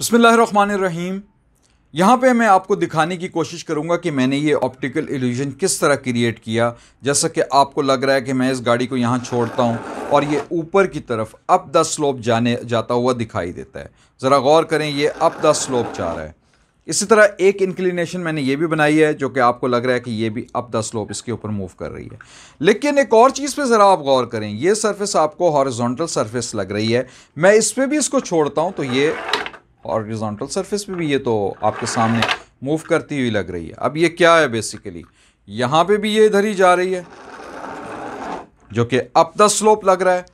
बसमीम यहाँ पे मैं आपको दिखाने की कोशिश करूँगा कि मैंने ये ऑप्टिकल इल्यूजन किस तरह क्रिएट किया जैसा कि आपको लग रहा है कि मैं इस गाड़ी को यहाँ छोड़ता हूँ और ये ऊपर की तरफ अप द स्लोप जाने जाता हुआ दिखाई देता है ज़रा गौर करें ये अप द स्लोप जा रहा है इसी तरह एक इंक्लिनेशन मैंने ये भी बनाई है जो कि आपको लग रहा है कि ये भी अप द स्लोप इसके ऊपर मूव कर रही है लेकिन एक और चीज़ पे ज़रा आप गौर करें ये सरफेस आपको हॉरिजॉन्टल सरफेस लग रही है मैं इस पर भी इसको छोड़ता हूँ तो ये हॉरिजॉन्टल सरफेस पे भी ये तो आपके सामने मूव करती हुई लग रही है अब ये क्या है बेसिकली यहाँ पे भी ये इधर ही जा रही है जो कि अप द स्लोप लग रहा है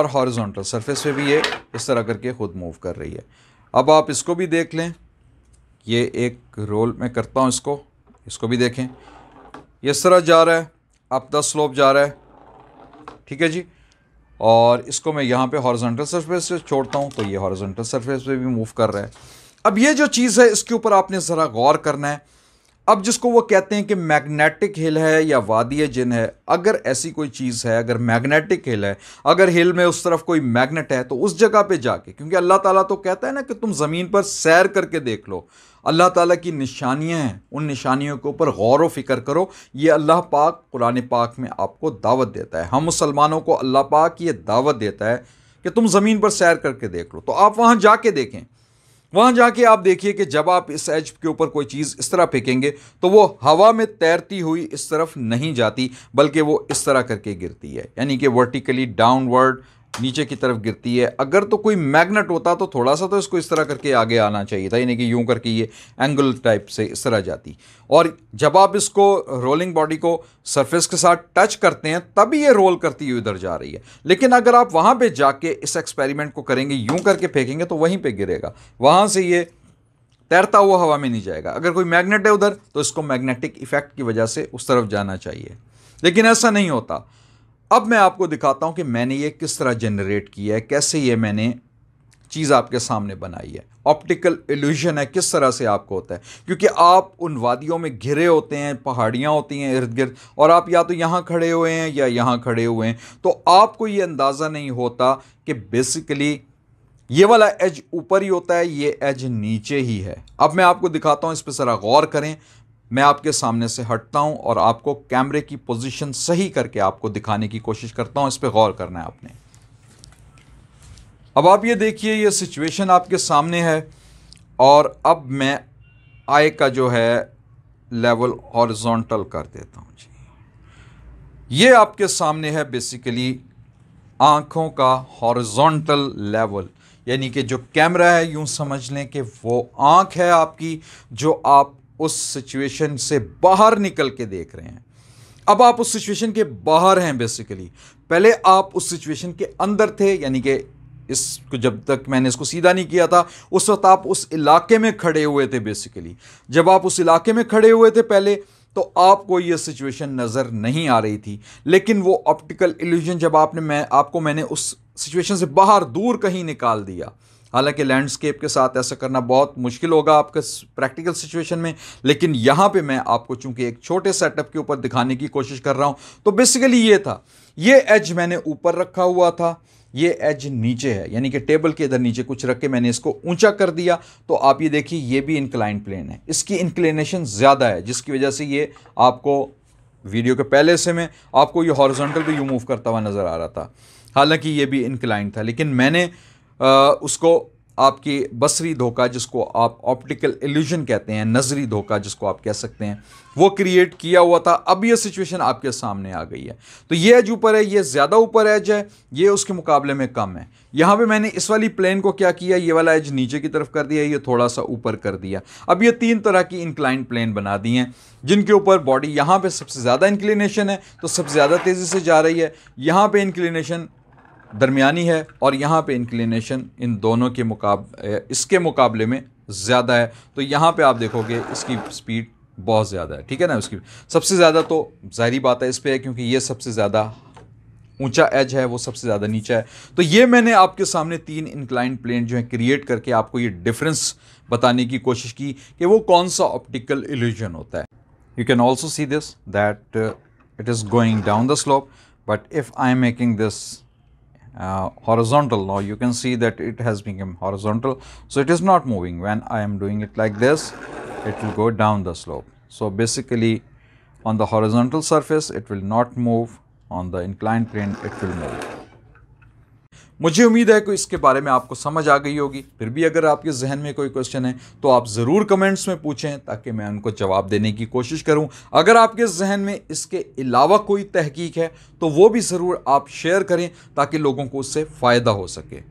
और हॉरिजॉन्टल सरफेस पे भी ये इस तरह करके खुद मूव कर रही है अब आप इसको भी देख लें ये एक रोल में करता हूँ इसको इसको भी देखें इस तरह जा रहा है अप द स्लोप जा रहा है ठीक है जी और इसको मैं यहाँ पे हॉरिजॉन्टल सरफेस पे छोड़ता हूँ तो ये हॉरिजॉन्टल सरफेस पे भी मूव कर रहा है अब ये जो चीज़ है इसके ऊपर आपने ज़रा गौर करना है अब जिसको वो कहते हैं कि मैग्नेटिक हिल है या वादी जिन है अगर ऐसी कोई चीज़ है अगर मैग्नेटिक हिल है अगर हिल में उस तरफ कोई मैग्नेट है तो उस जगह पे जाके क्योंकि अल्लाह ताला तो कहता है ना कि तुम ज़मीन पर सैर करके देख लो अल्लाह ताला की निशानियां हैं उन निशानियों के ऊपर गौर व फिक्र करो ये अल्लाह पाक कुरान पाक में आपको दावत देता है हम मुसलमानों को अल्लाह पाक ये दावत देता है कि तुम ज़मीन पर सैर करके देख लो तो आप वहाँ जाके देखें वहां जाके आप देखिए कि जब आप इस एज के ऊपर कोई चीज़ इस तरह फेंकेंगे तो वो हवा में तैरती हुई इस तरफ नहीं जाती बल्कि वो इस तरह करके गिरती है यानी कि वर्टिकली डाउनवर्ड नीचे की तरफ गिरती है अगर तो कोई मैग्नेट होता तो थोड़ा सा तो इसको इस तरह करके आगे आना चाहिए था यानी कि यूं करके ये एंगल टाइप से इस तरह जाती और जब आप इसको रोलिंग बॉडी को सरफेस के साथ टच करते हैं तभी ये रोल करती हुई उधर जा रही है लेकिन अगर आप वहाँ पर जाके इस एक्सपेरिमेंट को करेंगे यूँ करके फेंकेंगे तो वहीं पर गिरेगा वहाँ से ये तैरता हुआ हवा में नहीं जाएगा अगर कोई मैग्नेट है उधर तो इसको मैग्नेटिक इफेक्ट की वजह से उस तरफ जाना चाहिए लेकिन ऐसा नहीं होता अब मैं आपको दिखाता हूँ कि मैंने ये किस तरह जनरेट किया है कैसे ये मैंने चीज़ आपके सामने बनाई है ऑप्टिकल एल्यूजन है किस तरह से आपको होता है क्योंकि आप उन वादियों में घिरे होते हैं पहाड़ियाँ होती हैं इर्द गिर्द और आप या तो यहाँ खड़े हुए हैं या यहाँ खड़े हुए हैं तो आपको ये अंदाज़ा नहीं होता कि बेसिकली ये वाला एज ऊपर ही होता है ये एज नीचे ही है अब मैं आपको दिखाता हूँ इस पर ज़रा गौर करें मैं आपके सामने से हटता हूँ और आपको कैमरे की पोजीशन सही करके आपको दिखाने की कोशिश करता हूँ इस पर गौर करना है आपने अब आप ये देखिए ये सिचुएशन आपके सामने है और अब मैं आय का जो है लेवल हॉरिजॉन्टल कर देता हूँ जी ये आपके सामने है बेसिकली आँखों का हॉरिजॉन्टल लेवल यानी कि जो कैमरा है यूँ समझ लें कि वो आँख है आपकी जो आप उस सिचुएशन से बाहर निकल के देख रहे हैं अब आप उस सिचुएशन के बाहर हैं बेसिकली पहले आप उस सिचुएशन के अंदर थे यानी कि इसको जब तक मैंने इसको सीधा नहीं किया था उस वक्त आप उस इलाके में खड़े हुए थे बेसिकली जब आप उस इलाके में खड़े हुए थे पहले तो आपको यह सिचुएशन नज़र नहीं आ रही थी लेकिन वो ऑप्टिकल इल्यूजन जब आपने मैं आपको मैंने उस सिचुएशन से बाहर दूर कहीं निकाल दिया हालांकि लैंडस्केप के साथ ऐसा करना बहुत मुश्किल होगा आपके प्रैक्टिकल सिचुएशन में लेकिन यहाँ पे मैं आपको चूंकि एक छोटे सेटअप के ऊपर दिखाने की कोशिश कर रहा हूँ तो बेसिकली ये था ये एज मैंने ऊपर रखा हुआ था ये एज नीचे है यानी कि टेबल के इधर नीचे कुछ रख के मैंने इसको ऊंचा कर दिया तो आप ये देखिए ये भी इंक्लाइन प्लेन है इसकी इंक्लेनेशन ज़्यादा है जिसकी वजह से ये आपको वीडियो के पहले से में आपको ये हॉरिजॉन्टल भी यू मूव करता हुआ नज़र आ रहा था हालांकि ये भी इंक्लाइन था लेकिन मैंने उसको आपकी बसरी धोखा जिसको आप ऑप्टिकल एल्यूजन कहते हैं नज़री धोखा जिसको आप कह सकते हैं वो क्रिएट किया हुआ था अब ये सिचुएशन आपके सामने आ गई है तो ये एज ऊपर है ये ज़्यादा ऊपर एज है ये उसके मुकाबले में कम है यहाँ पे मैंने इस वाली प्लेन को क्या किया ये वाला एज नीचे की तरफ कर दिया ये थोड़ा सा ऊपर कर दिया अब ये तीन तरह की इंक्लाइन प्लेन बना दी हैं जिनके ऊपर बॉडी यहाँ पर सबसे ज़्यादा इंक्लिनेशन है तो सबसे ज़्यादा तेज़ी से जा रही है यहाँ पर इंक्लिनेशन दरमियानी है और यहाँ पे इंक्लिनेशन इन दोनों के मुकाब इसके मुकाबले में ज़्यादा है तो यहाँ पे आप देखोगे इसकी स्पीड बहुत ज़्यादा है ठीक है ना उसकी सबसे ज़्यादा तो ज़ाहरी बात है इस पर है क्योंकि ये सबसे ज़्यादा ऊंचा एज है वो सबसे ज़्यादा नीचा है तो ये मैंने आपके सामने तीन इंक्लाइंट प्लेन जो है क्रिएट करके आपको ये डिफरेंस बताने की कोशिश की कि वो कौन सा ऑप्टिकल इल्यूजन होता है you can also see this that it is going down the slope but if I am making this uh, horizontal now you can see that it has become horizontal so it is not moving when I am doing it like this it will go down the slope so basically on the horizontal surface it will not move on the inclined plane it will move मुझे उम्मीद है कि इसके बारे में आपको समझ आ गई होगी फिर भी अगर आपके जहन में कोई क्वेश्चन है तो आप ज़रूर कमेंट्स में पूछें ताकि मैं उनको जवाब देने की कोशिश करूं अगर आपके जहन में इसके अलावा कोई तहकीक है तो वो भी ज़रूर आप शेयर करें ताकि लोगों को उससे फ़ायदा हो सके